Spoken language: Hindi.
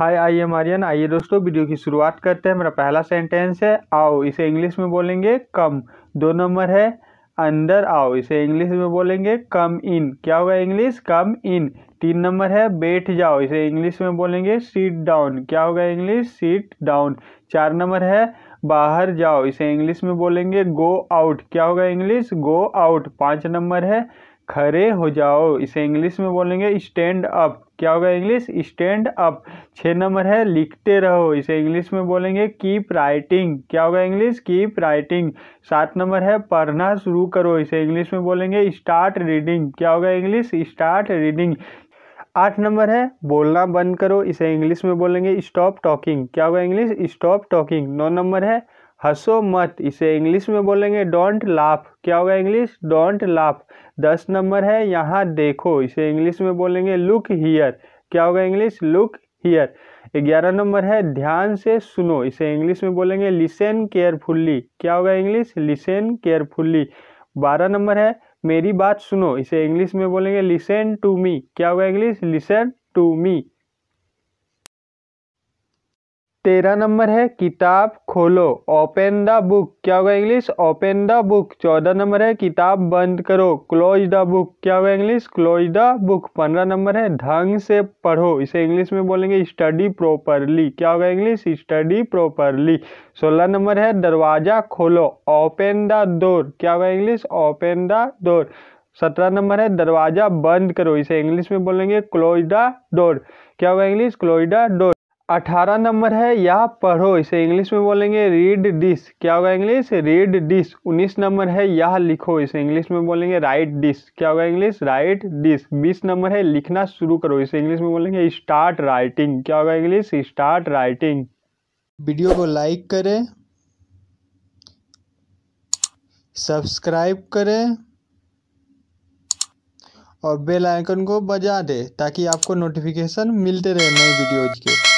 हाय आई एम आर्यन आइए दोस्तों वीडियो की शुरुआत करते हैं मेरा पहला सेंटेंस है आओ इसे इंग्लिश में बोलेंगे कम दो नंबर है अंदर आओ इसे इंग्लिश में बोलेंगे कम इन क्या होगा इंग्लिश कम इन तीन नंबर है बैठ जाओ इसे इंग्लिश में बोलेंगे सीट डाउन क्या होगा इंग्लिश सीट डाउन चार नंबर है बाहर जाओ इसे इंग्लिश में बोलेंगे गो आउट क्या होगा इंग्लिश गो आउट पाँच नंबर है खड़े हो जाओ इसे इंग्लिश में बोलेंगे स्टैंड अप क्या होगा इंग्लिश स्टैंड अप छः नंबर है लिखते रहो इसे इंग्लिश में बोलेंगे कीप राइटिंग क्या होगा इंग्लिश कीप राइटिंग सात नंबर है पढ़ना शुरू करो इसे इंग्लिश में बोलेंगे स्टार्ट रीडिंग क्या होगा इंग्लिश स्टार्ट रीडिंग आठ नंबर है बोलना बंद करो इसे इंग्लिश में बोलेंगे स्टॉप टॉकिंग क्या होगा इंग्लिश स्टॉप टॉकिंग नौ नंबर है हंसो मत इसे इंग्लिश में बोलेंगे डोंट लाफ क्या होगा इंग्लिश डोंट लाफ दस नंबर है यहाँ देखो इसे इंग्लिश में बोलेंगे लुक हियर क्या होगा इंग्लिश लुक हियर ग्यारह नंबर है ध्यान से सुनो इसे इंग्लिश में बोलेंगे लिसन केयरफुल्ली क्या होगा इंग्लिश लिसन केयरफुल्ली बारह नंबर है मेरी बात सुनो इसे इंग्लिश में बोलेंगे लिसन टू मी क्या होगा इंग्लिश लिसन टू मी तेरह नंबर है किताब खोलो ओपन द बुक क्या होगा इंग्लिश ओपन द बुक चौदह नंबर है किताब बंद करो क्लोज द बुक क्या होगा इंग्लिश क्लोज द बुक पंद्रह नंबर है ढंग से पढ़ो इसे इंग्लिश में बोलेंगे स्टडी प्रॉपरली क्या होगा इंग्लिश स्टडी प्रॉपरली सोलह नंबर है दरवाज़ा खोलो ओपन द डोर क्या होगा इंग्लिश ओपन द डोर सत्रह नंबर है दरवाज़ा बंद करो इसे इंग्लिश में बोलेंगे क्लोज द डोर क्या होगा इंग्लिश क्लोज द डोर अठारह नंबर है या पढ़ो इसे इंग्लिश में बोलेंगे रीड डिस क्या होगा इंग्लिश रीड डिस उन्नीस नंबर है यह लिखो इसे इंग्लिश में बोलेंगे राइट डिस क्या होगा इंग्लिश राइट डिस बीस नंबर है लिखना शुरू करो इसे इंग्लिश में बोलेंगे स्टार्ट राइटिंग क्या होगा इंग्लिश स्टार्ट राइटिंग वीडियो को लाइक करें सब्सक्राइब करें और बेल आइकन को बजा दें ताकि आपको नोटिफिकेशन मिलते रहे नई वीडियोज़ के